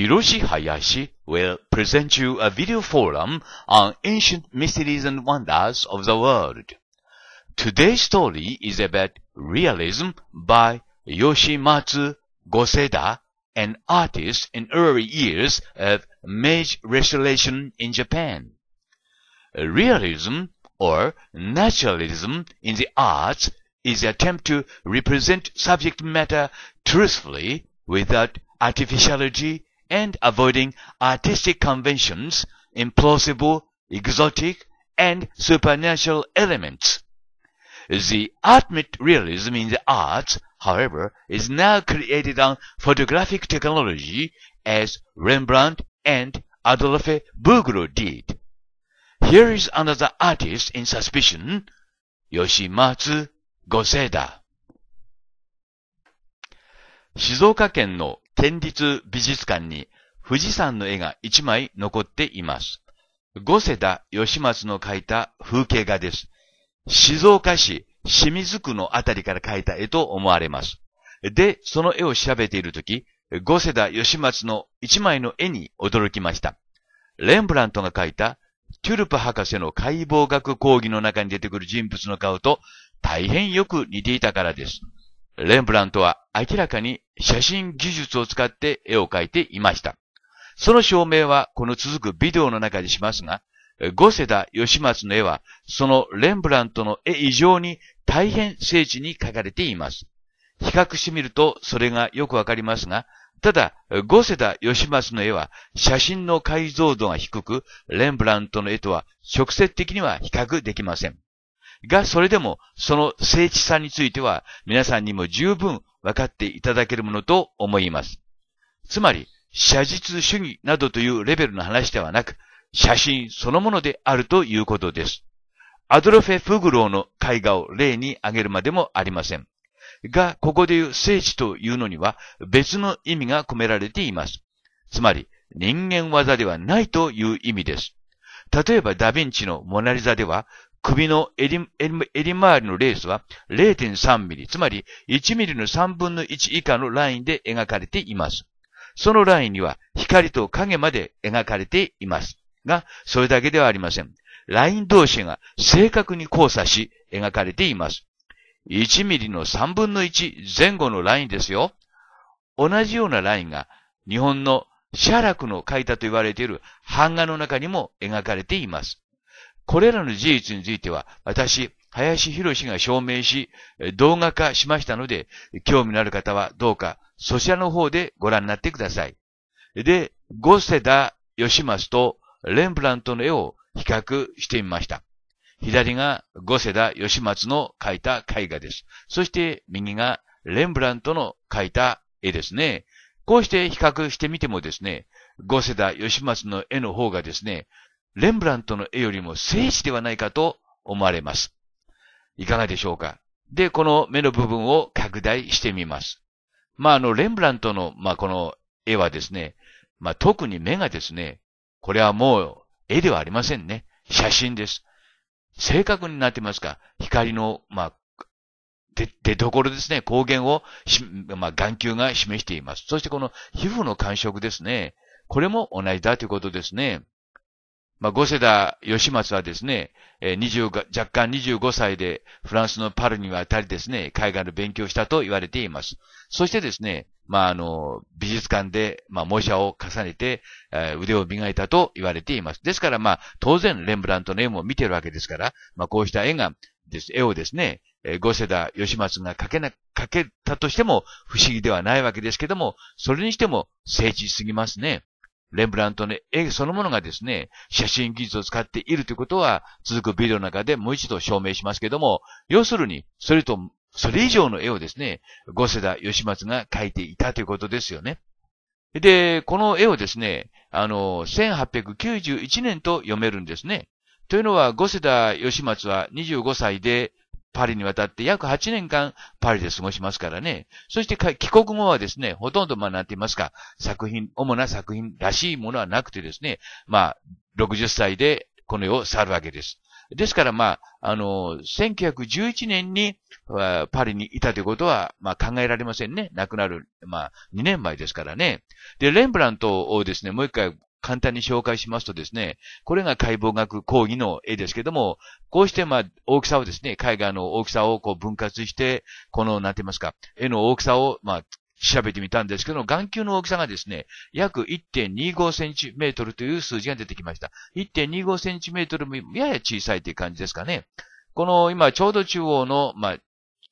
Hiroshi Hayashi will present you a video forum on ancient mysteries and wonders of the world. Today's story is about realism by Yoshimatsu Goseda, an artist in early years of Meiji Restoration in Japan. Realism or naturalism in the arts is the attempt to represent subject matter truthfully without artificiality and avoiding artistic conventions, implausible, exotic, and supernatural elements. The ultimate realism in the arts, however, is now created on photographic technology as Rembrandt and Adolphe Bouguereau did. Here is another artist in suspicion, Yoshimatsu Goseda. 静岡県の県立美術館に富士山の絵が1枚残っています。五世田義松の描いた風景画です。静岡市清水区のあたりから描いた絵と思われます。で、その絵を調べているとき、五世田義松の一枚の絵に驚きました。レンブラントが描いたチュルプ博士の解剖学講義の中に出てくる人物の顔と大変よく似ていたからです。レンブラントは明らかに写真技術を使って絵を描いていました。その証明はこの続くビデオの中でしますが、五世田吉松の絵は、そのレンブラントの絵以上に大変精緻に描かれています。比較してみるとそれがよくわかりますが、ただ、五世田吉松の絵は写真の解像度が低く、レンブラントの絵とは直接的には比較できません。が、それでも、その精緻さについては、皆さんにも十分分かっていただけるものと思います。つまり、写実主義などというレベルの話ではなく、写真そのものであるということです。アドロフェ・フグローの絵画を例に挙げるまでもありません。が、ここでいう聖地というのには別の意味が込められています。つまり、人間技ではないという意味です。例えばダヴィンチのモナリザでは、首の襟、襟周りのレースは0.3ミリ、つまり1ミリの3分の1以下のラインで描かれています。そのラインには光と影まで描かれています。が、それだけではありません。ライン同士が正確に交差し描かれています。1ミリの3分の1前後のラインですよ。同じようなラインが日本の写楽の書いたと言われている版画の中にも描かれています。これらの事実については、私、林博士が証明し、動画化しましたので、興味のある方はどうか、そちらの方でご覧になってください。で、ゴセダ・ヨシマスとレンブラントの絵を比較してみました。左がゴセダ・ヨシマの描いた絵画です。そして右がレンブラントの描いた絵ですね。こうして比較してみてもですね、ゴセダ・ヨシマの絵の方がですね、レンブラントの絵よりも聖地ではないかと思われます。いかがでしょうかで、この目の部分を拡大してみます。まあ、あの、レンブラントの、まあ、この絵はですね、まあ、特に目がですね、これはもう絵ではありませんね。写真です。正確になってますか光の、まあ、で、出所ですね。光源をし、まあ、眼球が示しています。そしてこの皮膚の感触ですね。これも同じだということですね。まあ、ゴセダ義松はですね、20若干25歳でフランスのパルに渡たりですね、海外の勉強したと言われています。そしてですね、まあ、あの、美術館で、まあ、模写を重ねて、えー、腕を磨いたと言われています。ですから、まあ、当然、レンブラントの絵も見てるわけですから、まあ、こうした絵が、です、絵をですね、えー、ゴセダ・ヨシマツが描けな、描けたとしても不思議ではないわけですけども、それにしても、聖地すぎますね。レンブラントの絵そのものがですね、写真技術を使っているということは、続くビデオの中でもう一度証明しますけども、要するに、それと、それ以上の絵をですね、五世田義松が描いていたということですよね。で、この絵をですね、あの、1891年と読めるんですね。というのは、五世田義松は25歳で、パリに渡って約8年間パリで過ごしますからね。そして帰国後はですね、ほとんどまあなんて言いますか、作品、主な作品らしいものはなくてですね、まあ、60歳でこの世を去るわけです。ですからまあ、あの、1911年にパリにいたということは、まあ考えられませんね。亡くなる、まあ2年前ですからね。で、レンブラントをですね、もう一回簡単に紹介しますとですね、これが解剖学講義の絵ですけども、こうしてまあ大きさをですね、絵画の大きさをこう分割して、この、なんて言いますか、絵の大きさをまあ調べてみたんですけども、眼球の大きさがですね、約1.25センチメートルという数字が出てきました。1.25センチメートルもやや小さいという感じですかね。この今ちょうど中央の、まあ、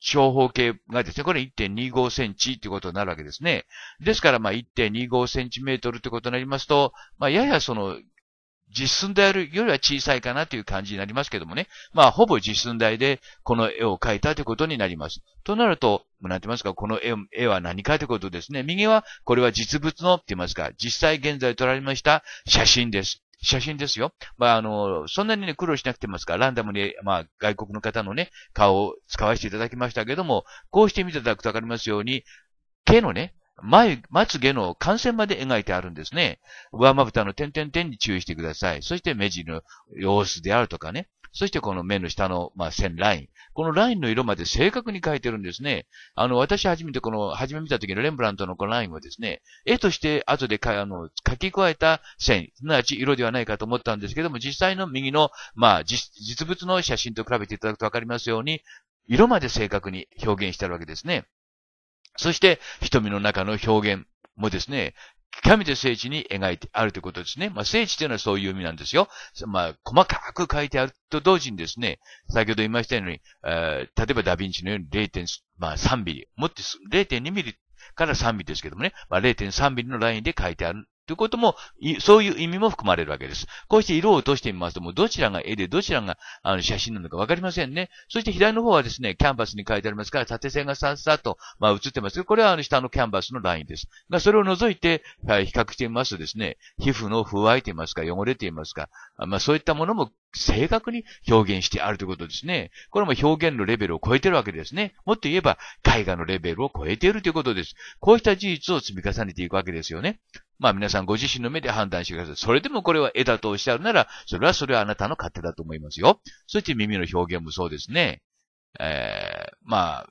長方形がですね、これ1.25センチっていうことになるわけですね。ですから、まあ、1.25センチメートルってことになりますと、まあ、ややその、実寸大よりは小さいかなという感じになりますけどもね。まあ、ほぼ実寸大で、この絵を描いたということになります。となると、なんて言いますか、この絵は何かということですね。右は、これは実物の、って言いますか、実際現在撮られました写真です。写真ですよ。まあ、あの、そんなにね、苦労しなくてもすから、ランダムに、まあ、外国の方のね、顔を使わせていただきましたけども、こうして見ていただくとわかりますように、毛のね、眉、まつ毛の感染まで描いてあるんですね。上まぶたの点々点に注意してください。そして目尻の様子であるとかね。そしてこの目の下の、まあ、線ライン。このラインの色まで正確に描いてるんですね。あの、私初めてこの、初め見た時のレンブラントのこのラインをですね、絵として後であの、書き加えた線、すなわち色ではないかと思ったんですけども、実際の右の、まあ、実物の写真と比べていただくとわかりますように、色まで正確に表現してるわけですね。そして、瞳の中の表現もですね、極めて聖地に描いてあるということですね。まあ、聖地というのはそういう意味なんですよ。まあ、細かく書いてあると同時にですね、先ほど言いましたように、えー、例えばダヴィンチのように0.3、まあ、ミリ、もっと0.2ミリから3ミリですけどもね、まあ、0.3ミリのラインで書いてあるということも、そういう意味も含まれるわけです。こうして色を落としてみますと、もうどちらが絵でどちらがあの写真なのかわかりませんね。そして左の方はですね、キャンバスに書いてありますから、縦線がさっさと、まあ、映ってますけど、これはあの下のキャンバスのラインです。が、それを除いて、はい、比較してみますとですね、皮膚の不和といいますか、汚れていいますか、まあ、そういったものも正確に表現してあるということですね。これも表現のレベルを超えてるわけですね。もっと言えば、絵画のレベルを超えているということです。こうした事実を積み重ねていくわけですよね。まあ皆さんご自身の目で判断してください。それでもこれは絵だとおっしゃるなら、それはそれはあなたの勝手だと思いますよ。そして耳の表現もそうですね。えー、まあ、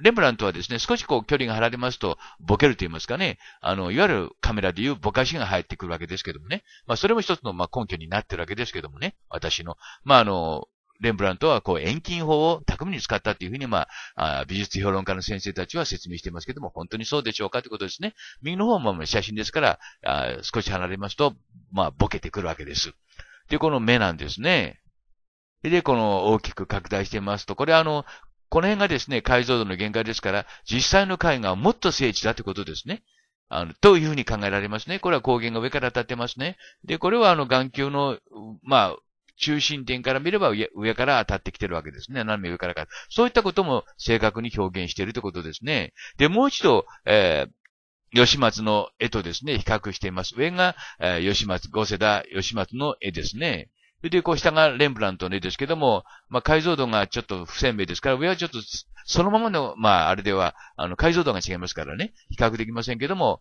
レムラントはですね、少しこう距離が離れますと、ボケると言いますかね、あの、いわゆるカメラでいうぼかしが入ってくるわけですけどもね。まあ、それも一つの、まあ、根拠になってるわけですけどもね。私の。まあ、あの、レンブラントはこう遠近法を巧みに使ったっていうふうに、まあ、美術評論家の先生たちは説明していますけども、本当にそうでしょうかということですね。右の方も写真ですから、あ少し離れますと、まあ、ボケてくるわけです。で、この目なんですね。で、この大きく拡大してますと、これあの、この辺がですね、解像度の限界ですから、実際の絵画はもっと精緻だってことですね。あの、というふうに考えられますね。これは光源が上から当たってますね。で、これはあの眼球の、まあ、中心点から見れば上から当たってきてるわけですね。斜め上からか。そういったことも正確に表現しているということですね。で、もう一度、えー吉松の絵とですね、比較しています。上が、えー、吉松、五世田吉松の絵ですね。で、こう下がレンブラントの絵ですけども、まあ、解像度がちょっと不鮮明ですから、上はちょっと、そのままの、まあ、あれでは、あの、解像度が違いますからね、比較できませんけども、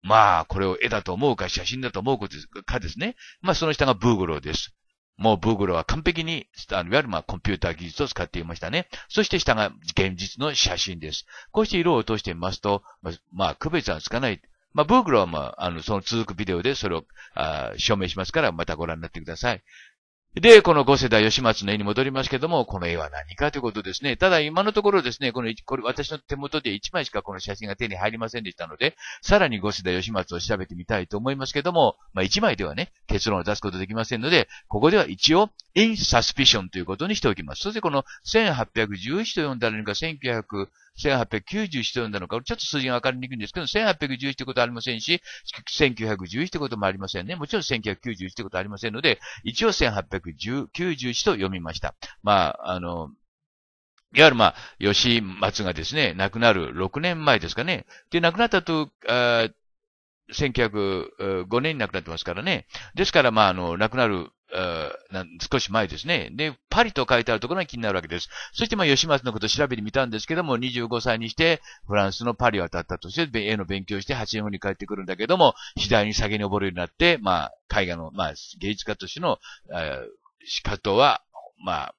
まあ、これを絵だと思うか、写真だと思うかですね。まあ、その下がブーグローです。もうブーグルは完璧に、いわゆるまあコンピューター技術を使っていましたね。そして下が現実の写真です。こうして色を落としてみますと、まあ区別はつかない。まあブーグルはまあ、あの、その続くビデオでそれをあ証明しますから、またご覧になってください。で、この五世代吉松の絵に戻りますけども、この絵は何かということですね。ただ今のところですね、この、これ私の手元で1枚しかこの写真が手に入りませんでしたので、さらに五世代吉松を調べてみたいと思いますけども、まあ1枚ではね、結論を出すことできませんので、ここでは一応、in suspicion ということにしておきます。そしてこの1811と読んだらのか1900、1891年なのか、ちょっと数字がわかりにくいんですけど、1811ってことはありませんし、1911ってこともありませんね。もちろん1991ってことはありませんので、一応1891と読みました。まあ、あの、いわゆるまあ、吉松がですね、亡くなる6年前ですかね。で、亡くなったと、1905年に亡くなってますからね。ですから、まあ、あの、亡くなる少し前ですね。で、パリと書いてあるところが気になるわけです。そしてまあ、吉松のことを調べてみたんですけども、25歳にして、フランスのパリを渡ったとして、絵の勉強して8年後に帰ってくるんだけども、次第にげに溺れるようになって、まあ、絵画の、まあ、芸術家としての、え仕方は、まあ、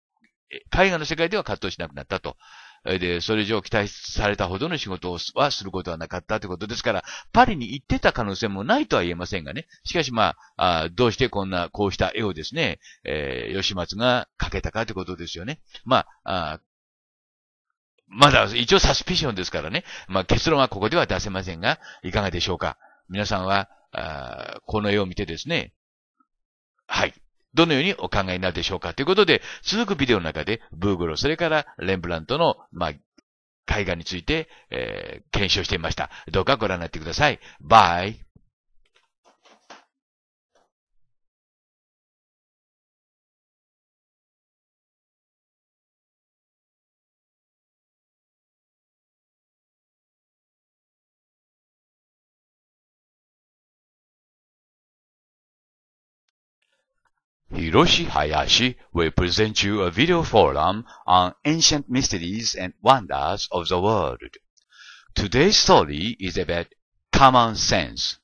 絵画の世界では葛藤しなくなったと。で、それ以上期待されたほどの仕事はすることはなかったということですから、パリに行ってた可能性もないとは言えませんがね。しかしまあ、あどうしてこんな、こうした絵をですね、えー、吉松が描けたかということですよね。まあ、あまだ一応サスピションですからね。まあ結論はここでは出せませんが、いかがでしょうか。皆さんは、あこの絵を見てですね、はい、どのようにお考えになるでしょうかということで、続くビデオの中で、ブーグロ、それからレンブラントの、まあ、絵画について、えー、検証してみました。どうかご覧になってください。バイ。Hiroshi Hayashi will present you a video forum on ancient mysteries and wonders of the world. Today's story is about common sense.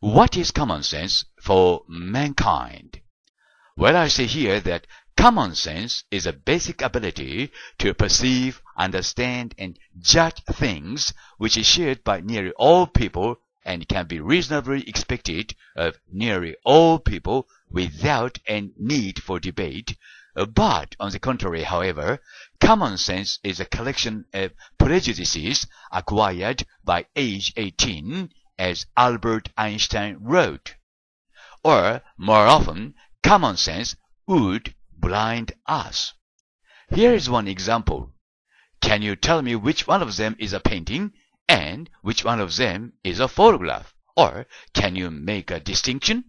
What is common sense for mankind? Well, I say here that common sense is a basic ability to perceive, understand, and judge things which is shared by nearly all people and can be reasonably expected of nearly all people without any need for debate. Uh, but, on the contrary, however, common sense is a collection of prejudices acquired by age 18, as Albert Einstein wrote. Or, more often, common sense would blind us. Here is one example. Can you tell me which one of them is a painting And which one of them is a photograph? Or can you make a distinction?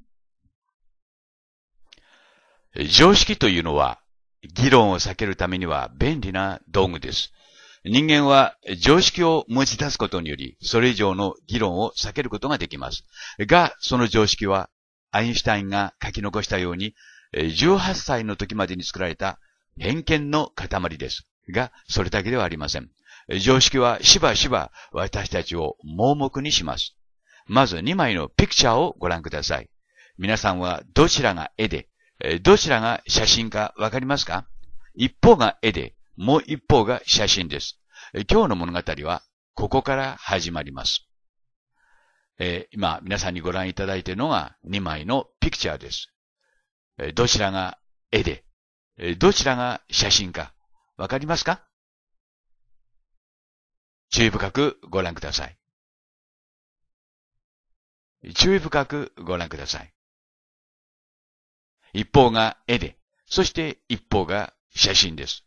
常識というのは議論を避けるためには便利な道具です。人間は常識を持ち出すことにより、それ以上の議論を避けることができます。が、その常識は、アインシュタインが書き残したように、18歳の時までに作られた偏見の塊です。が、それだけではありません。常識はしばしば私たちを盲目にします。まず2枚のピクチャーをご覧ください。皆さんはどちらが絵で、どちらが写真かわかりますか一方が絵で、もう一方が写真です。今日の物語はここから始まります。えー、今皆さんにご覧いただいているのが2枚のピクチャーです。どちらが絵で、どちらが写真かわかりますか注意深くご覧ください。注意深くご覧ください。一方が絵で、そして一方が写真です。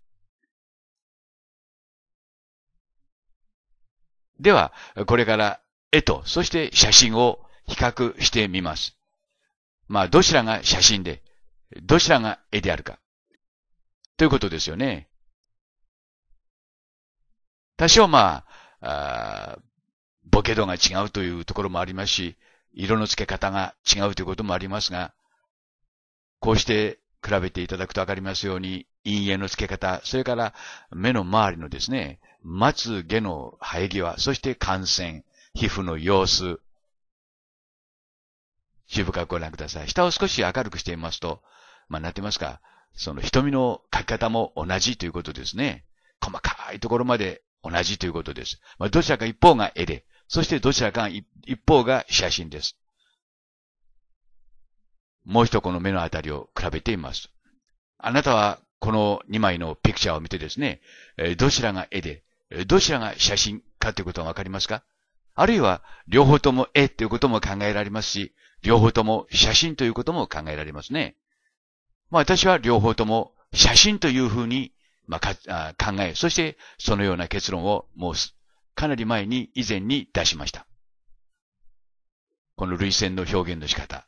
では、これから絵と、そして写真を比較してみます。まあ、どちらが写真で、どちらが絵であるか。ということですよね。多少まあ、あボケ度が違うというところもありますし、色の付け方が違うということもありますが、こうして比べていただくとわかりますように、陰影の付け方、それから目の周りのですね、まつ毛の生え際、そして感染、皮膚の様子、しぶかくご覧ください。下を少し明るくしてみますと、まあ、なってますか、その瞳の描き方も同じということですね。細かいところまで同じということです。まあ、どちらか一方が絵で、そしてどちらか一方が写真です。もう一この目のあたりを比べてみます。あなたはこの2枚のピクチャーを見てですね、どちらが絵で、どちらが写真かということがわかりますかあるいは、両方とも絵ということも考えられますし、両方とも写真ということも考えられますね。まあ私は両方とも写真というふうにまあ、考え、そしてそのような結論を申す。かなり前に、以前に出しました。この類腺の表現の仕方。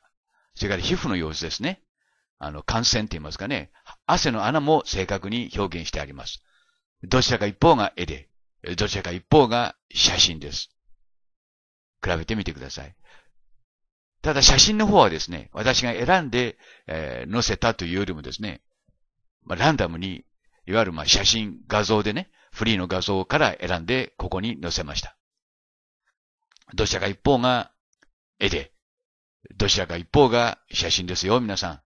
それから皮膚の様子ですね。あの、感染って言いますかね。汗の穴も正確に表現してあります。どちらか一方が絵で、どちらか一方が写真です。比べてみてください。ただ写真の方はですね、私が選んで、えー、載せたというよりもですね、まあ、ランダムにいわゆるまあ写真、画像でね、フリーの画像から選んでここに載せました。どちらか一方が絵で、どちらか一方が写真ですよ、皆さん。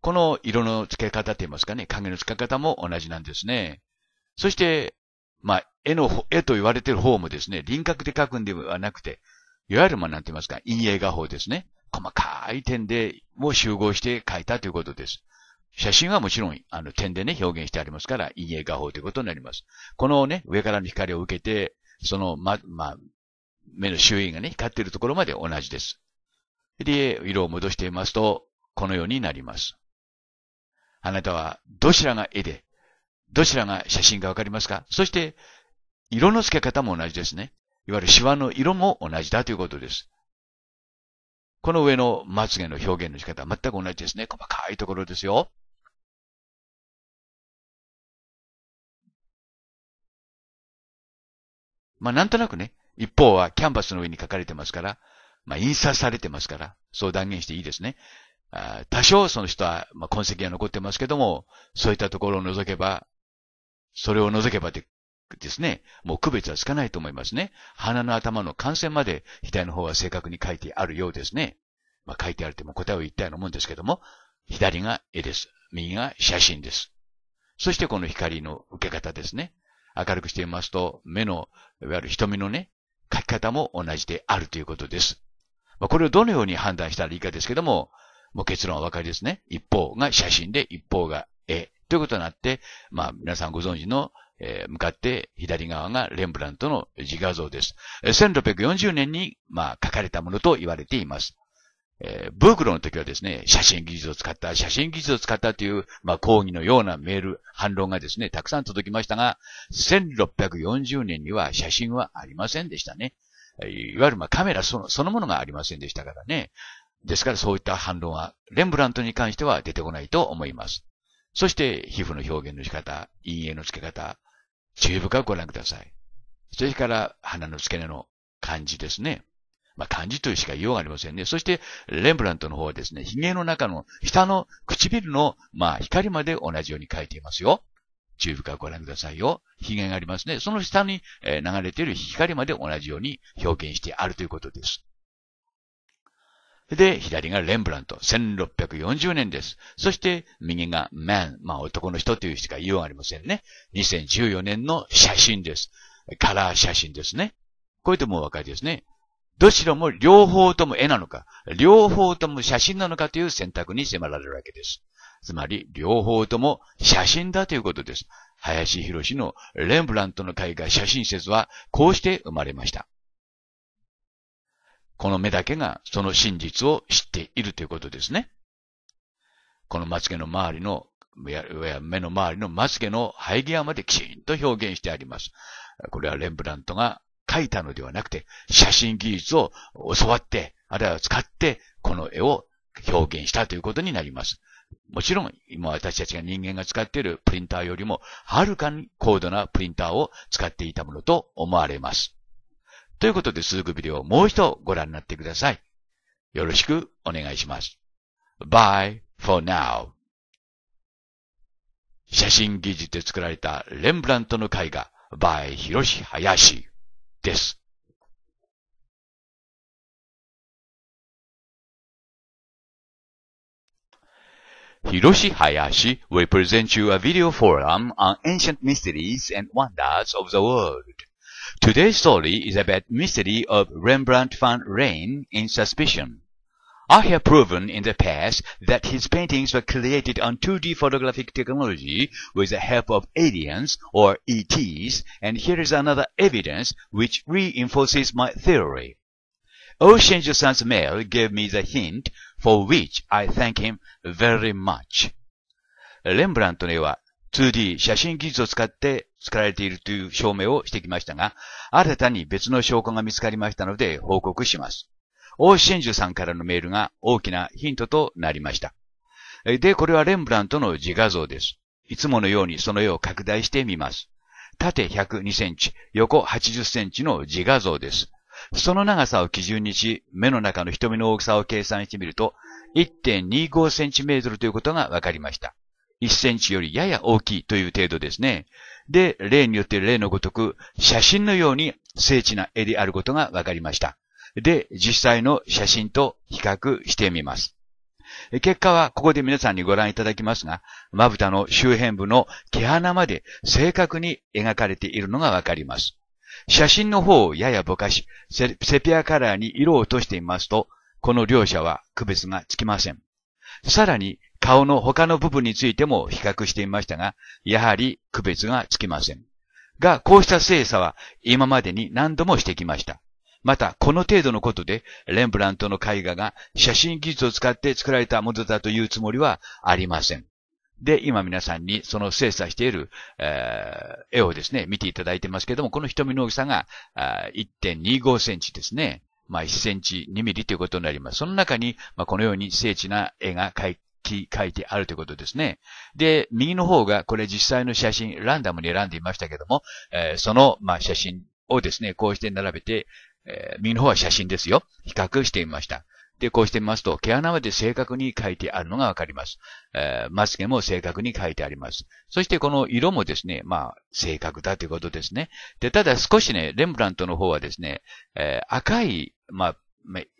この色の付け方って言いますかね、影の付け方も同じなんですね。そして、まあ、絵の、絵と言われている方もですね、輪郭で描くんではなくて、いわゆるまなんて言いますか、陰影画法ですね。細かい点でも集合して描いたということです。写真はもちろん、あの、点でね、表現してありますから、陰影画法ということになります。このね、上からの光を受けて、その、ま、まあ、目の周囲がね、光っているところまで同じです。で、色を戻していますと、このようになります。あなたは、どちらが絵で、どちらが写真かわかりますかそして、色の付け方も同じですね。いわゆるシワの色も同じだということです。この上のまつげの表現の仕方、全く同じですね。細かいところですよ。まあなんとなくね、一方はキャンバスの上に書かれてますから、まあ印刷されてますから、そう断言していいですね。あ多少その人は、まあ、痕跡が残ってますけども、そういったところを除けば、それを除けばでですね、もう区別はつかないと思いますね。鼻の頭の感染まで額の方は正確に書いてあるようですね。まあ、書いてあるっても答えを言ったようなもんですけども、左が絵です。右が写真です。そしてこの光の受け方ですね。明るくしてみますと、目の、いわゆる瞳のね、書き方も同じであるということです。まあ、これをどのように判断したらいいかですけども、もう結論はわかりですね。一方が写真で、一方が絵ということになって、まあ皆さんご存知の、えー、向かって左側がレンブラントの自画像です。1640年に、まあ、書かれたものと言われています。えー、ブークロの時はですね、写真技術を使った、写真技術を使ったという、まあ、抗議のようなメール、反論がですね、たくさん届きましたが、1640年には写真はありませんでしたね。いわゆるまあカメラそのそのものがありませんでしたからね。ですからそういった反論は、レンブラントに関しては出てこないと思います。そして、皮膚の表現の仕方、陰影の付け方、注意深くご覧ください。それから、鼻の付け根の感じですね。まあ、感じというしか言いようがありませんね。そして、レンブラントの方はですね、髭の中の下の唇の、まあ、光まで同じように描いていますよ。注意深くご覧くださいよ。髭がありますね。その下に流れている光まで同じように表現してあるということです。で、左がレンブラント、1640年です。そして、右が m ン。まあ男の人というしか言いようがありませんね。2014年の写真です。カラー写真ですね。これでもうお分かりですね。どちらも両方とも絵なのか、両方とも写真なのかという選択に迫られるわけです。つまり、両方とも写真だということです。林博のレンブラントの絵画写真説は、こうして生まれました。この目だけがその真実を知っているということですね。このまつげの周りの、目の周りのまつげの生え際まできちんと表現してあります。これはレンブラントが描いたのではなくて、写真技術を教わって、あるいは使って、この絵を表現したということになります。もちろん、今私たちが人間が使っているプリンターよりも、はるかに高度なプリンターを使っていたものと思われます。ということで、続くビデオをもう一度ご覧になってください。よろしくお願いします。Bye for now. 写真技術で作られたレンブラントの絵画、by 広林。this Hiroshi Hayashi will present you a video forum on ancient mysteries and wonders of the world. Today's story is about mystery of Rembrandt van Rijn in Suspicion. I have proven in the past that his paintings were created on 2D photographic technology with the help of aliens or ETs, and here is another evidence which reinforces my theory. Oh shinjo mail gave me the hint, for which I thank him very much. レンブラントの絵は 2D 写真技術を使って作られているという証明をしてきましたが、新たに別の証拠が見つかりましたので報告します。大石真珠さんからのメールが大きなヒントとなりました。で、これはレンブラントの自画像です。いつものようにその絵を拡大してみます。縦102センチ、横80センチの自画像です。その長さを基準にし、目の中の瞳の大きさを計算してみると、1.25センチメートルということがわかりました。1センチよりやや大きいという程度ですね。で、例によって例のごとく、写真のように精緻な絵であることがわかりました。で実際の写真と比較してみます。結果はここで皆さんにご覧いただきますが、まぶたの周辺部の毛穴まで正確に描かれているのがわかります。写真の方をややぼかし、セピアカラーに色を落としてみますと、この両者は区別がつきません。さらに、顔の他の部分についても比較してみましたが、やはり区別がつきません。が、こうした精査は今までに何度もしてきました。また、この程度のことで、レンブラントの絵画が写真技術を使って作られたものだというつもりはありません。で、今皆さんにその精査している、えー、絵をですね、見ていただいてますけども、この瞳の大きさが1.25センチですね。まあ、1センチ2ミリということになります。その中に、まあ、このように精緻な絵が描き、描いてあるということですね。で、右の方が、これ実際の写真、ランダムに選んでいましたけども、えー、その、まあ、写真をですね、こうして並べて、えー、右の方は写真ですよ。比較してみました。で、こうしてみますと、毛穴まで正確に書いてあるのがわかります。えー、まつケも正確に書いてあります。そしてこの色もですね、まあ、正確だということですね。で、ただ少しね、レンブラントの方はですね、えー、赤い、まあ、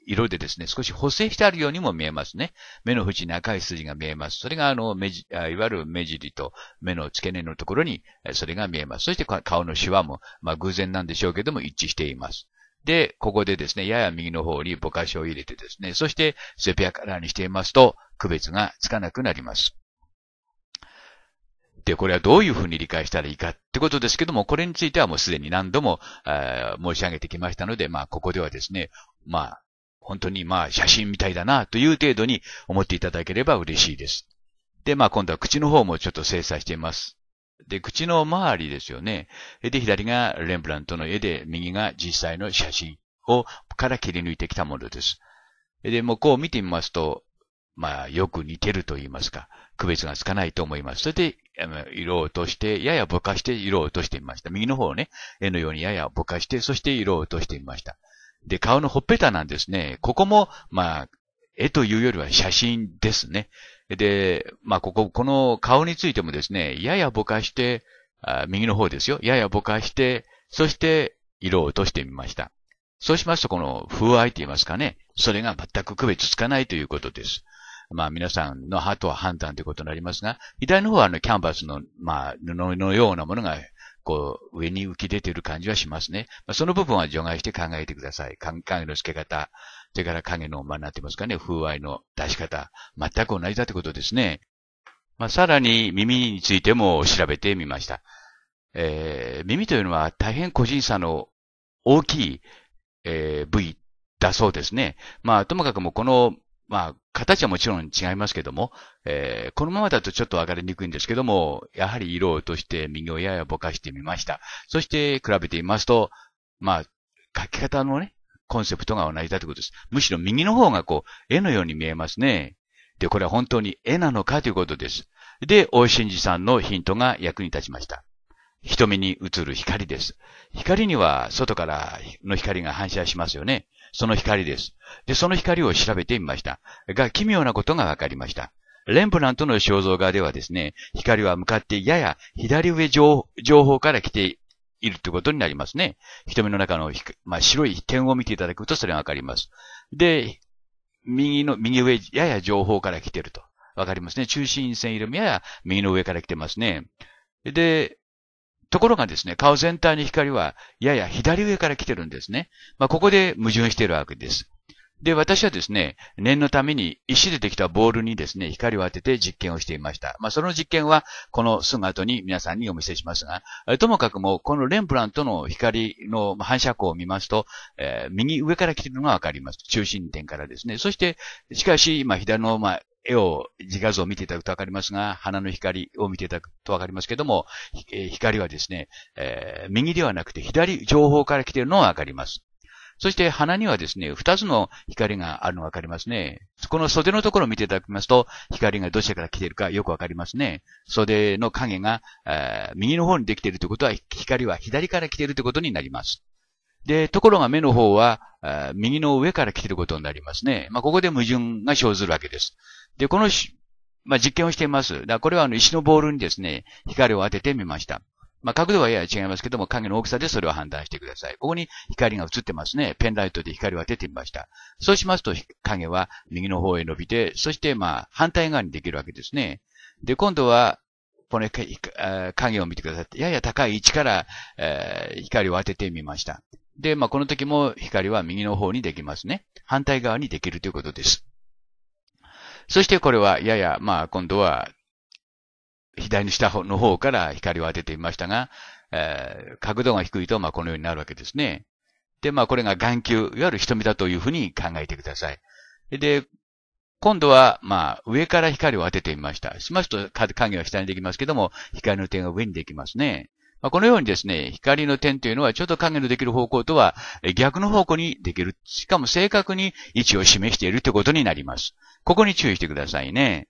色でですね、少し補正してあるようにも見えますね。目の縁に赤い筋が見えます。それが、あの、目じ、いわゆる目尻と目の付け根のところに、それが見えます。そして顔のシワも、まあ、偶然なんでしょうけども、一致しています。で、ここでですね、やや右の方にぼかしを入れてですね、そしてセピアカラーにしていますと、区別がつかなくなります。で、これはどういうふうに理解したらいいかってことですけども、これについてはもうすでに何度も、えー、申し上げてきましたので、まあ、ここではですね、まあ、本当にまあ、写真みたいだなという程度に思っていただければ嬉しいです。で、まあ、今度は口の方もちょっと精査しています。で、口の周りですよね。で、左がレンブラントの絵で、右が実際の写真を、から切り抜いてきたものです。で、もうこう見てみますと、まあ、よく似てると言いますか、区別がつかないと思います。それで、色を落として、ややぼかして色を落としてみました。右の方をね、絵のようにややぼかして、そして色を落としてみました。で、顔のほっぺたなんですね。ここも、まあ、絵というよりは写真ですね。で、まあ、ここ、この顔についてもですね、ややぼかして、あ右の方ですよ。ややぼかして、そして色を落としてみました。そうしますと、この風合いと言いますかね、それが全く区別つかないということです。まあ皆さんの歯とは判断ということになりますが、左の方はあのキャンバスの、まあ布のようなものがこう上に浮き出ている感じはしますね。まあ、その部分は除外して考えてください。影の付け方。それから影のあ、なってますかね、風合いの出し方、全く同じだってことですね。まあ、さらに耳についても調べてみました。えー、耳というのは大変個人差の大きい、えー、部位だそうですね。まあ、ともかくもこの、まあ、形はもちろん違いますけども、えー、このままだとちょっとわかりにくいんですけども、やはり色を落として右をややぼかしてみました。そして比べてみますと、まあ、書き方のね、コンセプトが同じだということです。むしろ右の方がこう、絵のように見えますね。で、これは本当に絵なのかということです。で、大真寺さんのヒントが役に立ちました。瞳に映る光です。光には外からの光が反射しますよね。その光です。で、その光を調べてみました。が、奇妙なことが分かりました。レンブラントの肖像画ではですね、光は向かってやや左上上上方から来ているってことになりますね。瞳の中の、まあ、白い点を見ていただくとそれがわかります。で、右の、右上、やや情報から来てると。わかりますね。中心線色味やや右の上から来てますね。で、ところがですね、顔全体の光はやや左上から来てるんですね。まあ、ここで矛盾しているわけです。で、私はですね、念のために石でできたボールにですね、光を当てて実験をしていました。まあ、その実験は、このすぐ後に皆さんにお見せしますが、ともかくも、このレンブラントの光の反射光を見ますと、えー、右上から来ているのがわかります。中心点からですね。そして、しかし、今、左の、まあ、絵を、自画像を見ていただくとわかりますが、花の光を見ていただくとわかりますけども、光はですね、えー、右ではなくて左、情報から来ているのがわかります。そして鼻にはですね、二つの光があるのがわかりますね。この袖のところを見ていただきますと、光がどちらから来ているかよくわかりますね。袖の影が、えー、右の方にできているということは、光は左から来ているということになります。で、ところが目の方は、右の上から来ていることになりますね。まあ、ここで矛盾が生ずるわけです。で、この、まあ、実験をしています。だこれはあの石のボールにですね、光を当ててみました。まあ、角度はやや違いますけども、影の大きさでそれを判断してください。ここに光が映ってますね。ペンライトで光を当ててみました。そうしますと、影は右の方へ伸びて、そして、まあ、反対側にできるわけですね。で、今度は、この影を見てくださって、やや高い位置から、えー、光を当ててみました。で、まあ、この時も光は右の方にできますね。反対側にできるということです。そしてこれは、やや、まあ、今度は左下の方から光を当ててみましたが、えー、角度が低いと、まあ、このようになるわけですね。で、まあ、これが眼球、いわゆる瞳だというふうに考えてください。で、今度は、まあ、上から光を当ててみました。しますと、影は下にできますけども、光の点が上にできますね。まあ、このようにですね、光の点というのは、ちょっと影のできる方向とは、逆の方向にできる。しかも正確に位置を示しているということになります。ここに注意してくださいね。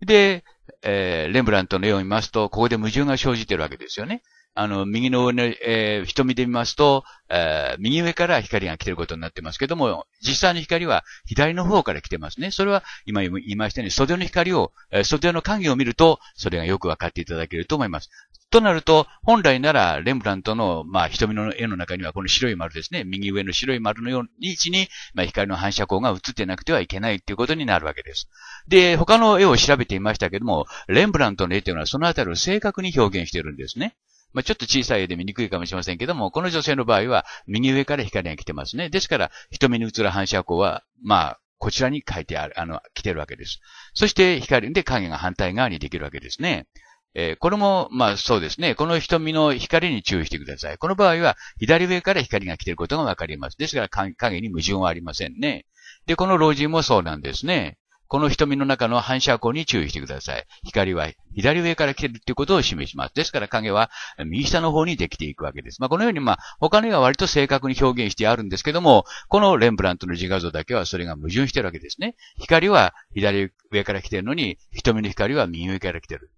で、えー、レンブラントの絵を見ますと、ここで矛盾が生じているわけですよね。あの、右の上の、えー、瞳で見ますと、えー、右上から光が来てることになってますけども、実際の光は左の方から来てますね。それは今言いましたように、袖の光を、えー、袖の影を見ると、それがよくわかっていただけると思います。となると、本来なら、レンブラントの、まあ、瞳の絵の中には、この白い丸ですね、右上の白い丸のように位置に、まあ、光の反射光が映ってなくてはいけないっていうことになるわけです。で、他の絵を調べていましたけども、レンブラントの絵っていうのは、そのあたりを正確に表現してるんですね。まあ、ちょっと小さい絵で見にくいかもしれませんけども、この女性の場合は、右上から光が来てますね。ですから、瞳に映る反射光は、まあ、こちらに書いてある、あの、来てるわけです。そして光で影が反対側にできるわけですね。えー、これも、まあそうですね。この瞳の光に注意してください。この場合は、左上から光が来ていることがわかります。ですから、影に矛盾はありませんね。で、この老人もそうなんですね。この瞳の中の反射光に注意してください。光は左上から来てるっていうことを示します。ですから影は右下の方にできていくわけです。まあ、このようにまあ、他の絵は割と正確に表現してあるんですけども、このレンブラントの自画像だけはそれが矛盾してるわけですね。光は左上から来てるのに、瞳の光は右上から来てる。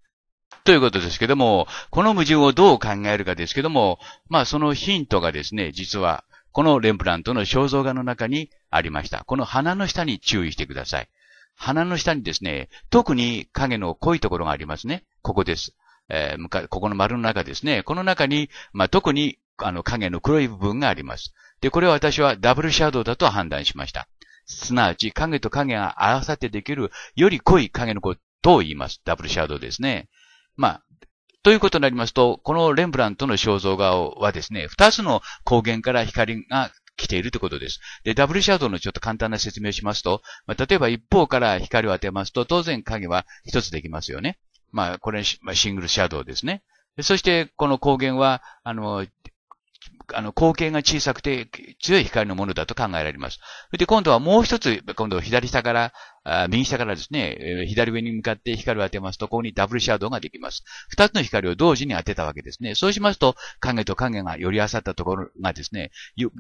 ということですけども、この矛盾をどう考えるかですけども、まあそのヒントがですね、実は、このレンブラントの肖像画の中にありました。この鼻の下に注意してください。鼻の下にですね、特に影の濃いところがありますね。ここです。えー、向かここの丸の中ですね。この中に、まあ、特に、あの、影の黒い部分があります。で、これは私はダブルシャドウだと判断しました。すなわち、影と影が合わさってできる、より濃い影のことを言います。ダブルシャドウですね。まあ、ということになりますと、このレンブラントの肖像画はですね、二つの光源から光が来ているということです。で、ダブルシャドウのちょっと簡単な説明をしますと、まあ、例えば一方から光を当てますと、当然影は一つできますよね。まあ、これ、まあ、シングルシャドウですね。そして、この光源は、あの、あの、光景が小さくて強い光のものだと考えられます。それで今度はもう一つ、今度左下から、あ右下からですね、左上に向かって光を当てますと、ここにダブルシャドウができます。二つの光を同時に当てたわけですね。そうしますと、影と影が寄り合さったところがですね、よ、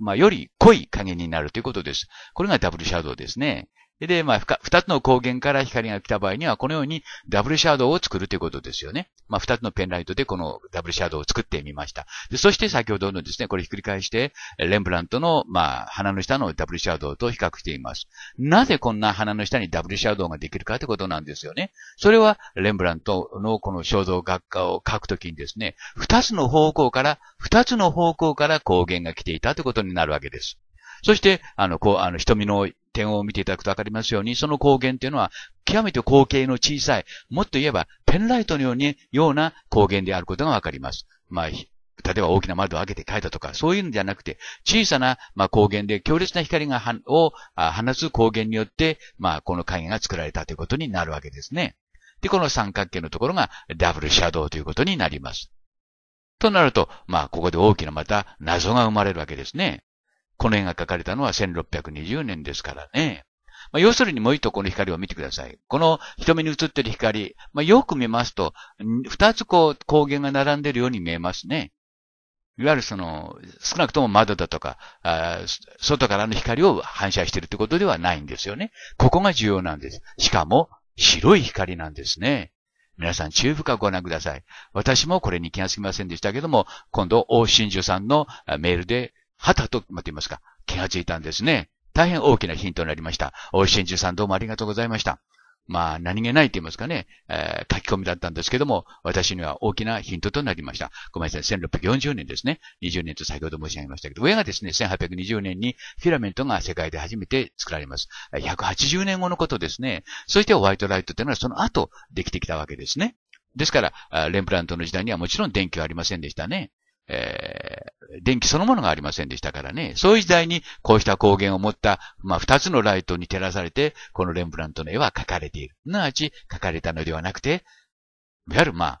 まあ、より濃い影になるということです。これがダブルシャドウですね。で、まあ、二つの光源から光が来た場合には、このようにダブルシャドウを作るということですよね。まあ、二つのペンライトでこのダブルシャドウを作ってみました。でそして先ほどのですね、これひっくり返して、レンブラントの、まあ、鼻の下のダブルシャドウと比較しています。なぜこんな鼻の下にダブルシャドウができるかということなんですよね。それは、レンブラントのこの肖像画家を描くときにですね、二つの方向から、二つの方向から光源が来ていたということになるわけです。そして、あの、こう、あの、瞳の点を見ていただくとわかりますように、その光源というのは、極めて光景の小さい、もっと言えば、ペンライトのように、ような光源であることがわかります。まあ、例えば大きな窓を開けて書いたとか、そういうんじゃなくて、小さな、まあ、光源で強烈な光がは、を放つ光源によって、まあ、この影が作られたということになるわけですね。で、この三角形のところがダブルシャドウということになります。となると、まあ、ここで大きなまた謎が生まれるわけですね。この絵が描かれたのは1620年ですからね。まあ、要するにもう一度この光を見てください。この瞳に映ってる光、まあ、よく見ますと、二つこう光源が並んでるように見えますね。いわゆるその、少なくとも窓だとか、外からの光を反射しているということではないんですよね。ここが重要なんです。しかも、白い光なんですね。皆さん、中深くご覧ください。私もこれに気がつきませんでしたけども、今度、大真珠さんのメールで旗と、まと言いますか、気がついたんですね。大変大きなヒントになりました。おいしんじゅさんどうもありがとうございました。まあ、何気ないと言いますかね、えー、書き込みだったんですけども、私には大きなヒントとなりました。ごめんなさい、1640年ですね。20年と先ほど申し上げましたけど、上がですね、1820年にフィラメントが世界で初めて作られます。180年後のことですね。そしてホワイトライトというのはその後できてきたわけですね。ですから、レンブラントの時代にはもちろん電気はありませんでしたね。えー、電気そのものがありませんでしたからね。そういう時代にこうした光源を持った、まあ、二つのライトに照らされて、このレンブラントの絵は描かれている。なあち、描かれたのではなくて、いわゆる、まあ、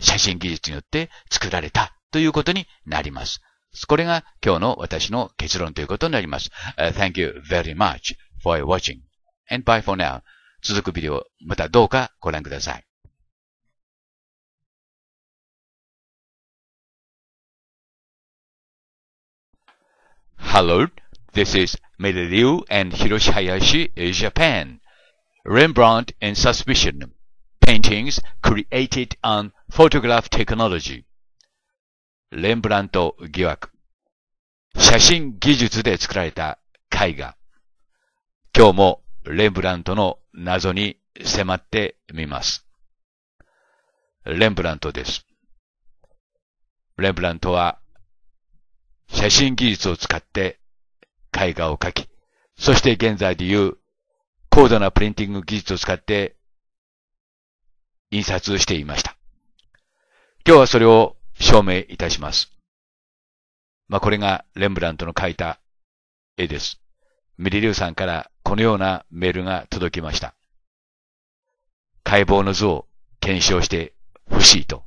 写真技術によって作られたということになります。これが今日の私の結論ということになります。Uh, thank you very much for watching and bye for now. 続くビデオ、またどうかご覧ください。Hello, this is Meliliu and Hiroshi Hayashi, Japan. Rembrandt and Suspicion. Paintings created on photograph technology. レンブラント疑惑。写真技術で作られた絵画。今日もレンブラントの謎に迫ってみます。レンブラントです。レンブラントは写真技術を使って絵画を描き、そして現在でいう高度なプリンティング技術を使って印刷していました。今日はそれを証明いたします。まあ、これがレンブラントの描いた絵です。ミリリュウさんからこのようなメールが届きました。解剖の図を検証してほしいと。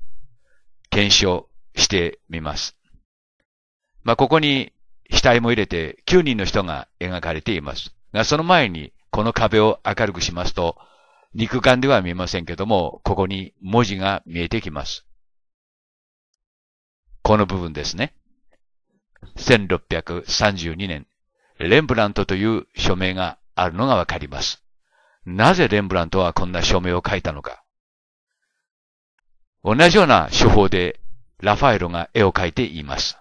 検証してみます。まあ、ここに額も入れて9人の人が描かれています。が、その前にこの壁を明るくしますと、肉眼では見えませんけども、ここに文字が見えてきます。この部分ですね。1632年、レンブラントという署名があるのがわかります。なぜレンブラントはこんな署名を書いたのか。同じような手法でラファエロが絵を描いています。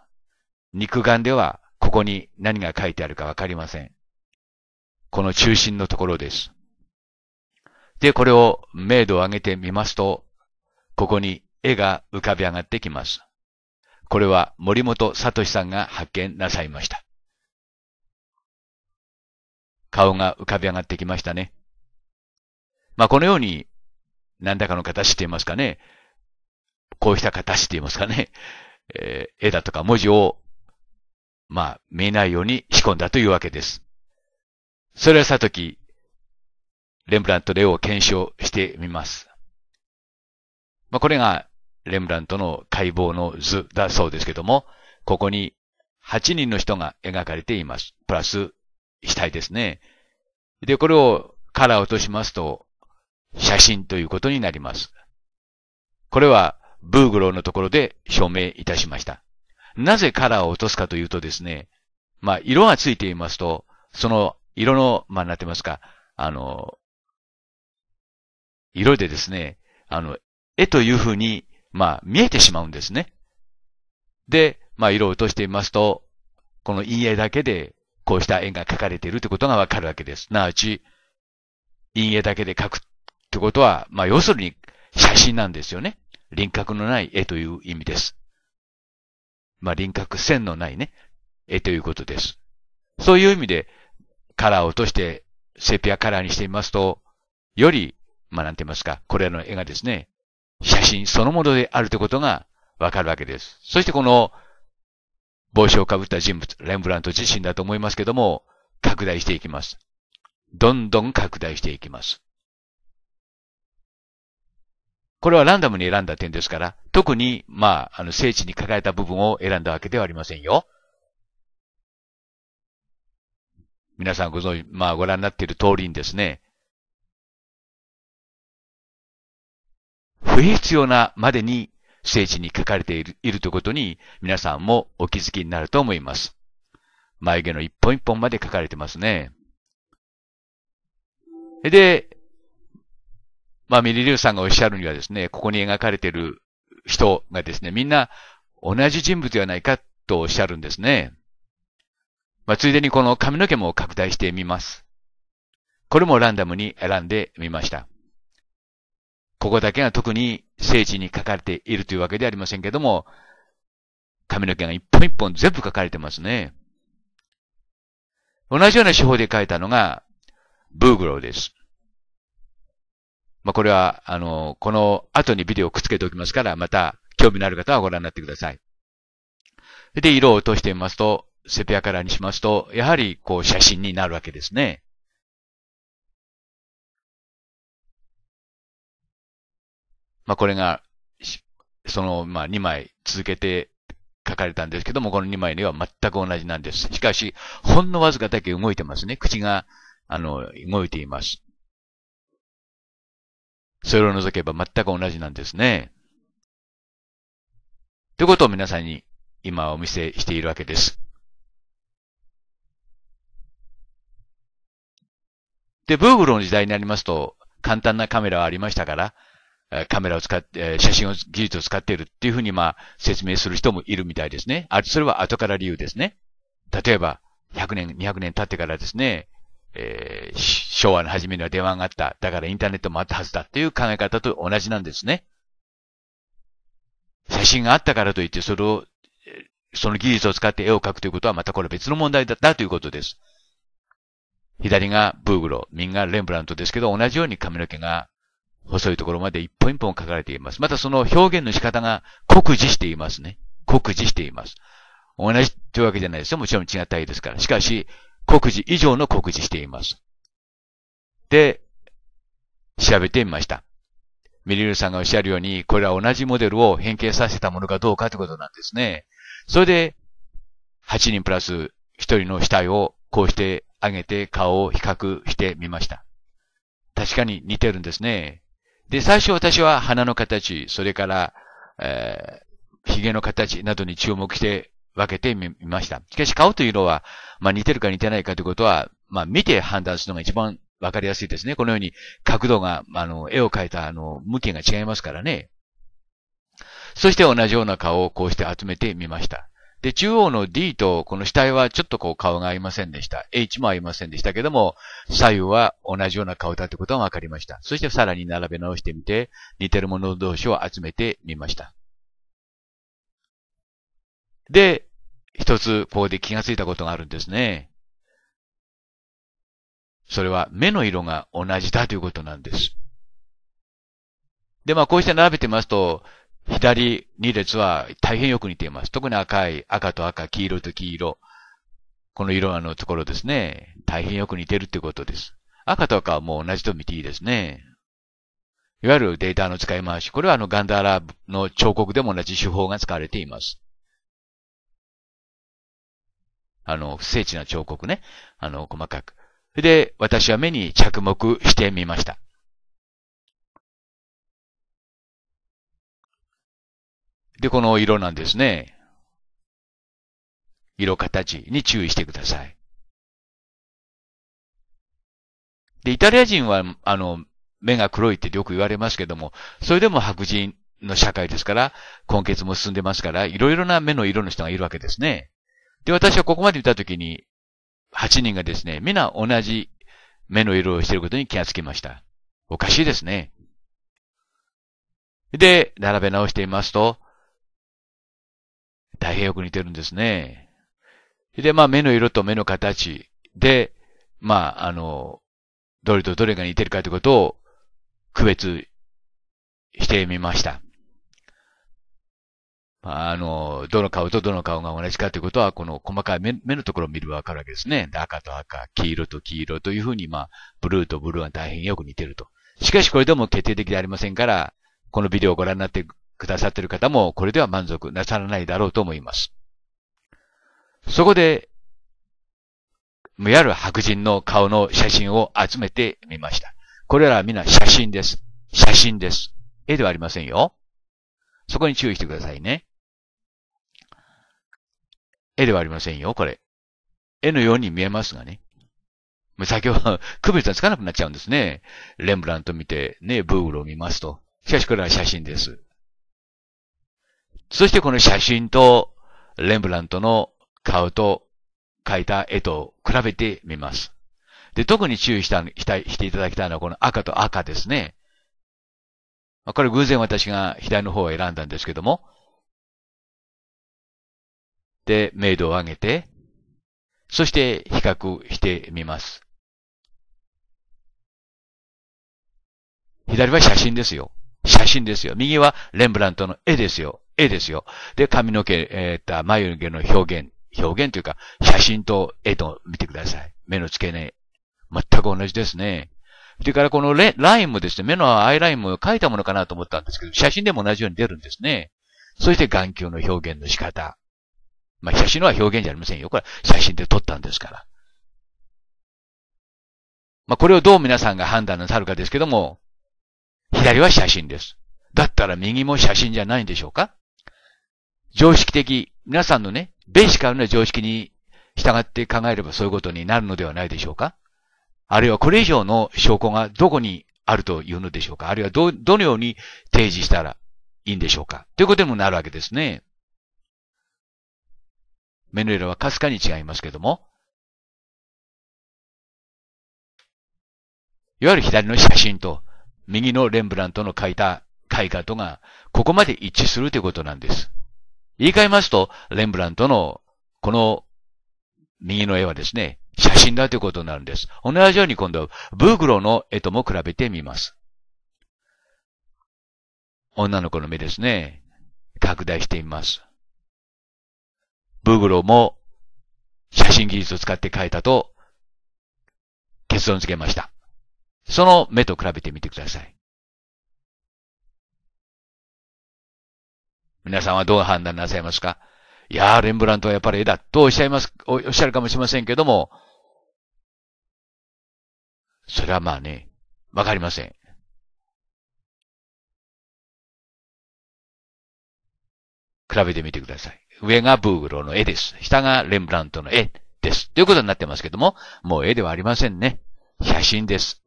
肉眼ではここに何が書いてあるかわかりません。この中心のところです。で、これを明度を上げてみますと、ここに絵が浮かび上がってきます。これは森本聡さんが発見なさいました。顔が浮かび上がってきましたね。まあ、このように、何らかの形って言いますかね、こうした形って言いますかね、えー、絵だとか文字をまあ、見えないように仕込んだというわけです。それはさとき、レンブラントでを検証してみます。まあ、これがレンブラントの解剖の図だそうですけども、ここに8人の人が描かれています。プラス、額ですね。で、これをカラー落としますと、写真ということになります。これは、ブーグローのところで証明いたしました。なぜカラーを落とすかというとですね、まあ、色がついていますと、その色の、まあ、なってますか、あの、色でですね、あの、絵というふうに、まあ、見えてしまうんですね。で、まあ、色を落としていますと、この陰影だけで、こうした円が描かれているということがわかるわけです。なあち、陰影だけで描くってことは、まあ、要するに写真なんですよね。輪郭のない絵という意味です。まあ、輪郭線のないね、絵ということです。そういう意味で、カラーを落として、セピアカラーにしてみますと、より、まあ、なんて言いますか、これらの絵がですね、写真そのものであるということがわかるわけです。そしてこの、帽子をかぶった人物、レンブラント自身だと思いますけども、拡大していきます。どんどん拡大していきます。これはランダムに選んだ点ですから、特に、まあ、あの、聖地に書かれた部分を選んだわけではありませんよ。皆さんご存知、まあ、ご覧になっている通りにですね、不必要なまでに聖地に書かれているいるということに、皆さんもお気づきになると思います。眉毛の一本一本まで書かれてますね。で、まあ、ミリリュウさんがおっしゃるにはですね、ここに描かれている人がですね、みんな同じ人物ではないかとおっしゃるんですね。まあ、ついでにこの髪の毛も拡大してみます。これもランダムに選んでみました。ここだけが特に聖地に書かれているというわけではありませんけども、髪の毛が一本一本全部書かれてますね。同じような手法で書いたのが、ブーグローです。まあ、これは、あの、この後にビデオをくっつけておきますから、また興味のある方はご覧になってください。で、色を落としてみますと、セピアカラーにしますと、やはりこう写真になるわけですね。まあ、これが、その、まあ、2枚続けて書かれたんですけども、この2枚には全く同じなんです。しかし、ほんのわずかだけ動いてますね。口が、あの、動いています。それを除けば全く同じなんですね。ということを皆さんに今お見せしているわけです。で、ブーグルの時代になりますと、簡単なカメラはありましたから、カメラを使って、写真を、技術を使っているっていうふうに、まあ、説明する人もいるみたいですね。あ、それは後から理由ですね。例えば、100年、200年経ってからですね、えー、昭和の初めには電話があった。だからインターネットもあったはずだっていう考え方と同じなんですね。写真があったからといって、それを、その技術を使って絵を描くということはまたこれ別の問題だったということです。左がブーグロ、右がレンブラントですけど、同じように髪の毛が細いところまで一本一本書かれています。またその表現の仕方が酷似していますね。酷似しています。同じというわけじゃないですよ。もちろん違った絵ですから。しかし、告示以上の告示しています。で、調べてみました。メリルさんがおっしゃるように、これは同じモデルを変形させたものかどうかということなんですね。それで、8人プラス1人の死体をこうして上げて顔を比較してみました。確かに似てるんですね。で、最初私は鼻の形、それから、えー、髭の形などに注目して分けてみました。しかし顔というのは、まあ、似てるか似てないかということは、まあ、見て判断するのが一番わかりやすいですね。このように角度が、あの、絵を描いた、あの、向きが違いますからね。そして同じような顔をこうして集めてみました。で、中央の D とこの死体はちょっとこう顔が合いませんでした。H も合いませんでしたけども、左右は同じような顔だということが分かりました。そしてさらに並べ直してみて、似てるもの同士を集めてみました。で、一つここで気がついたことがあるんですね。それは目の色が同じだということなんです。で、まあこうして並べてみますと、左2列は大変よく似ています。特に赤い、赤と赤、黄色と黄色。この色のところですね。大変よく似てるということです。赤と赤はもう同じと見ていいですね。いわゆるデータの使い回し。これはあのガンダーラの彫刻でも同じ手法が使われています。あの、不精緻な彫刻ね。あの、細かく。で、私は目に着目してみました。で、この色なんですね。色形に注意してください。で、イタリア人は、あの、目が黒いってよく言われますけども、それでも白人の社会ですから、根血も進んでますから、いろいろな目の色の人がいるわけですね。で、私はここまで見たときに、8人がですね、皆同じ目の色をしていることに気がつきました。おかしいですね。で、並べ直してみますと、大変よく似てるんですね。で、まあ目の色と目の形で、まああの、どれとどれが似てるかということを区別してみました。あの、どの顔とどの顔が同じかということは、この細かい目のところを見るわかるわけですね。赤と赤、黄色と黄色というふうに、まあ、ブルーとブルーは大変よく似てると。しかしこれでも決定的でありませんから、このビデオをご覧になってくださっている方も、これでは満足なさらないだろうと思います。そこで、いわゆる白人の顔の写真を集めてみました。これらは皆写真です。写真です。絵ではありませんよ。そこに注意してくださいね。絵ではありませんよ、これ。絵のように見えますがね。先ほど区別がつかなくなっちゃうんですね。レンブラント見て、ね、ブーグルを見ますと。しかしこれは写真です。そしてこの写真と、レンブラントの顔と描いた絵と比べてみます。で、特に注意したしていただきたいのはこの赤と赤ですね。これ偶然私が左の方を選んだんですけども、で、明度を上げて、そして比較してみます。左は写真ですよ。写真ですよ。右はレンブラントの絵ですよ。絵ですよ。で、髪の毛、えー、っと、眉毛の表現、表現というか、写真と絵と見てください。目の付け根。全く同じですね。それからこのレラインもですね、目のアイラインも描いたものかなと思ったんですけど、写真でも同じように出るんですね。そして眼球の表現の仕方。まあ、写真のは表現じゃありませんよ。これは写真で撮ったんですから。まあ、これをどう皆さんが判断なさるかですけども、左は写真です。だったら右も写真じゃないんでしょうか常識的、皆さんのね、ベーシカルな常識に従って考えればそういうことになるのではないでしょうかあるいはこれ以上の証拠がどこにあるというのでしょうかあるいはど、どのように提示したらいいんでしょうかということにもなるわけですね。メヌエラはかすかに違いますけども、いわゆる左の写真と右のレンブラントの描いた絵画とがここまで一致するということなんです。言い換えますと、レンブラントのこの右の絵はですね、写真だということになるんです。同じように今度はブーグローの絵とも比べてみます。女の子の目ですね。拡大してみます。ブーグローも写真技術を使って書いたと結論付けました。その目と比べてみてください。皆さんはどう判断なさいますかいやー、レンブラントはやっぱり絵だとおっしゃいます、おっしゃるかもしれませんけども、それはまあね、わかりません。比べてみてください。上がブーグロの絵です。下がレンブラントの絵です。ということになってますけども、もう絵ではありませんね。写真です。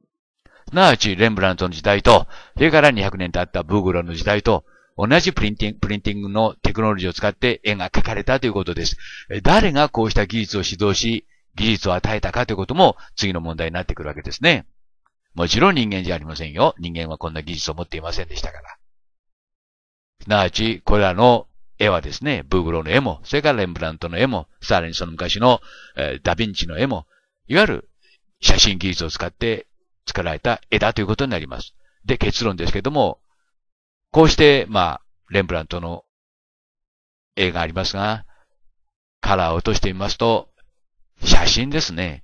すなわち、レンブラントの時代と、それから200年経ったブーグロの時代と、同じプリンティング、プリンティングのテクノロジーを使って絵が描かれたということです。誰がこうした技術を指導し、技術を与えたかということも次の問題になってくるわけですね。もちろん人間じゃありませんよ。人間はこんな技術を持っていませんでしたから。すなわち、これらの絵はですね、ブーグローの絵も、それからレンブラントの絵も、さらにその昔の、えダヴィンチの絵も、いわゆる写真技術を使って作られた絵だということになります。で、結論ですけども、こうして、まあ、レンブラントの絵がありますが、カラーを落としてみますと、写真ですね。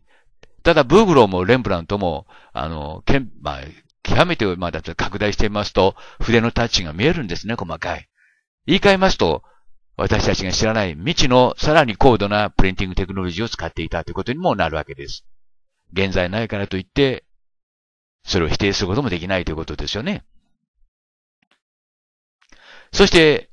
ただ、ブーグローもレンブラントも、あの、けんまあ、極めて、まあ、だって拡大してみますと、筆のタッチが見えるんですね、細かい。言い換えますと、私たちが知らない未知のさらに高度なプリンティングテクノロジーを使っていたということにもなるわけです。現在ないからといって、それを否定することもできないということですよね。そして、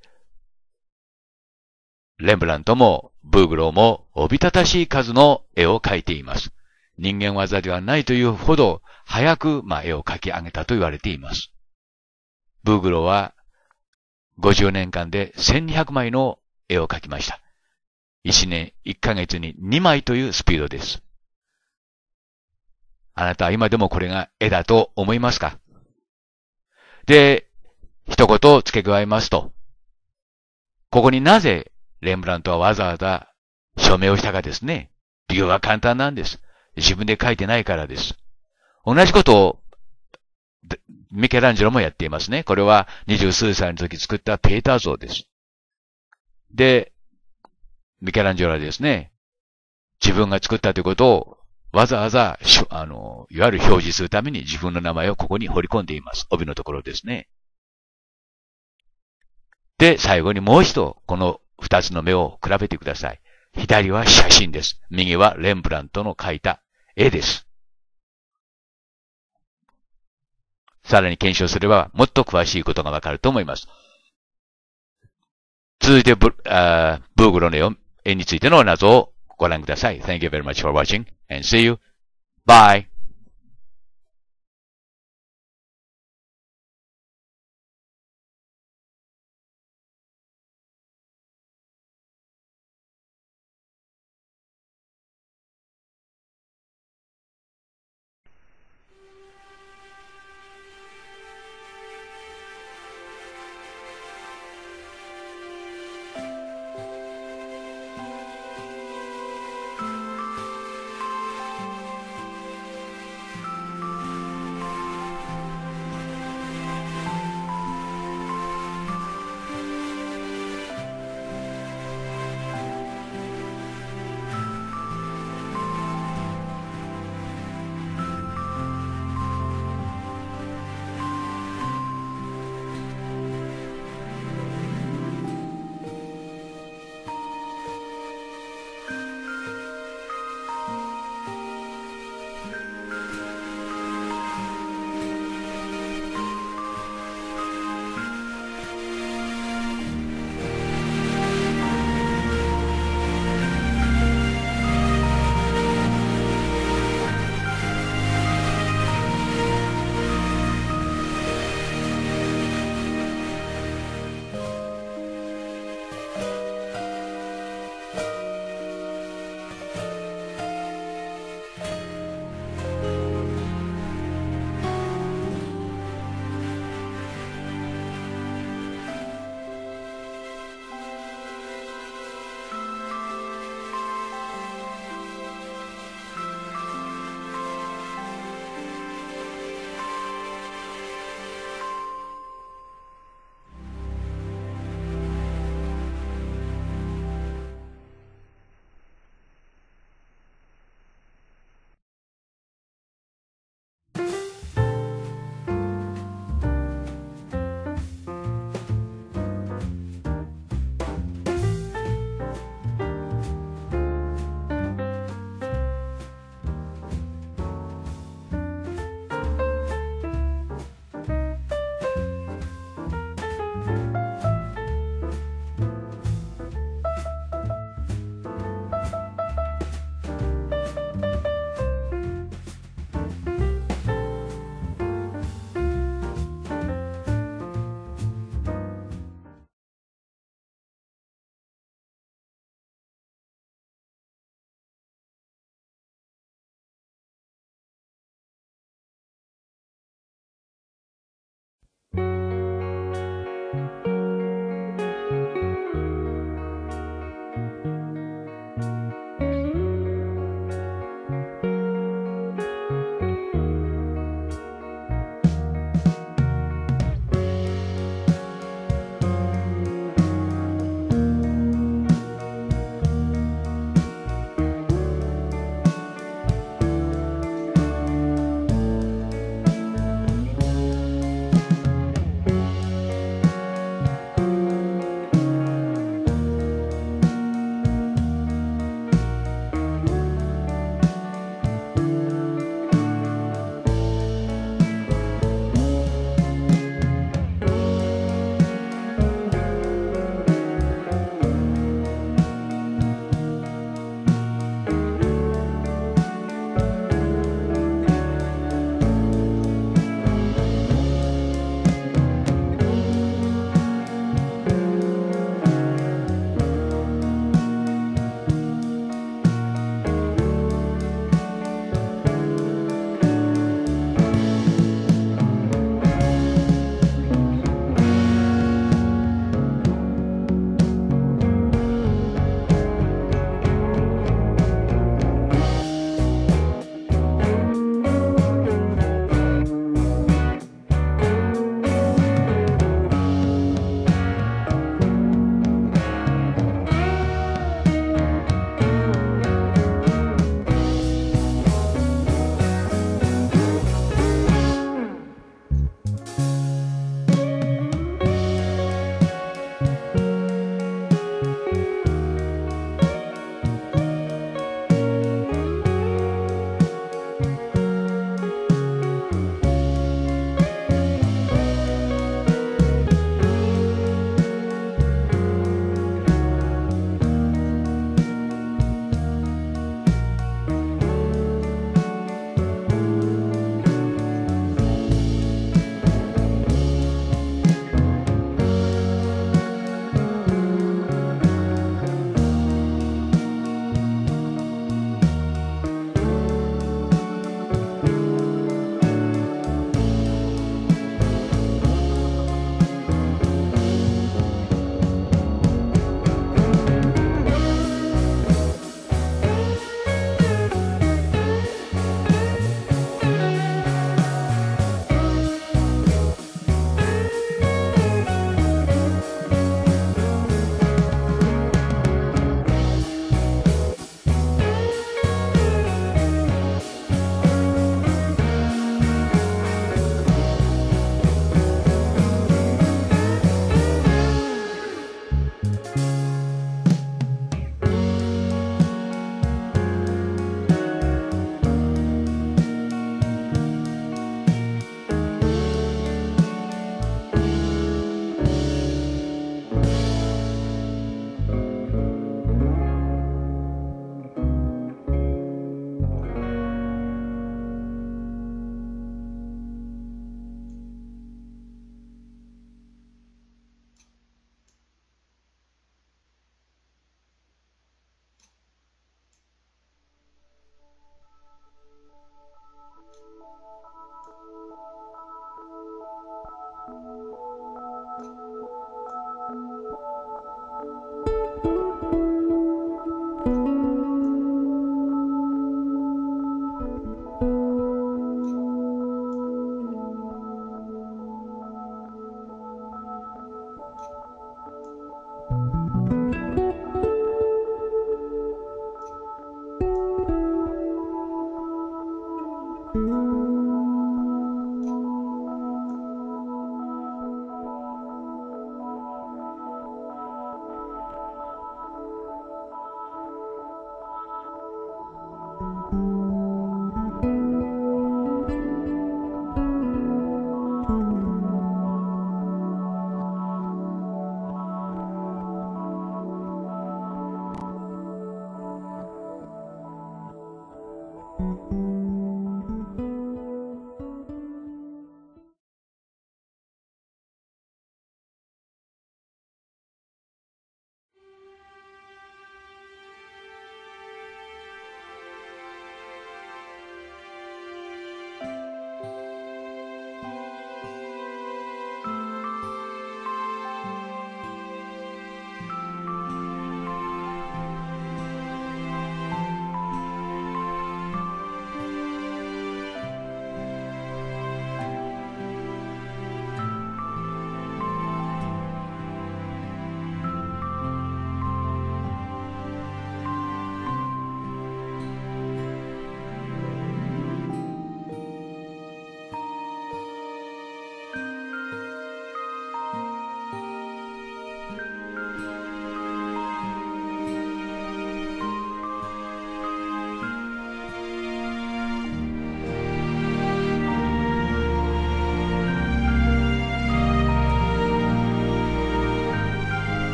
レンブラントもブーグローもおびただしい数の絵を描いています。人間技ではないというほど早く、まあ、絵を描き上げたと言われています。ブーグローは50年間で1200枚の絵を描きました。1年1ヶ月に2枚というスピードです。あなたは今でもこれが絵だと思いますかで、一言付け加えますと、ここになぜレンブラントはわざわざ署名をしたかですね。理由は簡単なんです。自分で書いてないからです。同じことをミケランジェロもやっていますね。これは二十数歳の時作ったペーター像です。で、ミケランジェロはですね、自分が作ったということをわざわざ、あの、いわゆる表示するために自分の名前をここに彫り込んでいます。帯のところですね。で、最後にもう一度、この二つの目を比べてください。左は写真です。右はレンブラントの描いた絵です。さらに検証すればもっと詳しいことがわかると思います。続いてブ、あブーグロの絵についての謎をご覧ください。Thank you very much for watching and see you. Bye.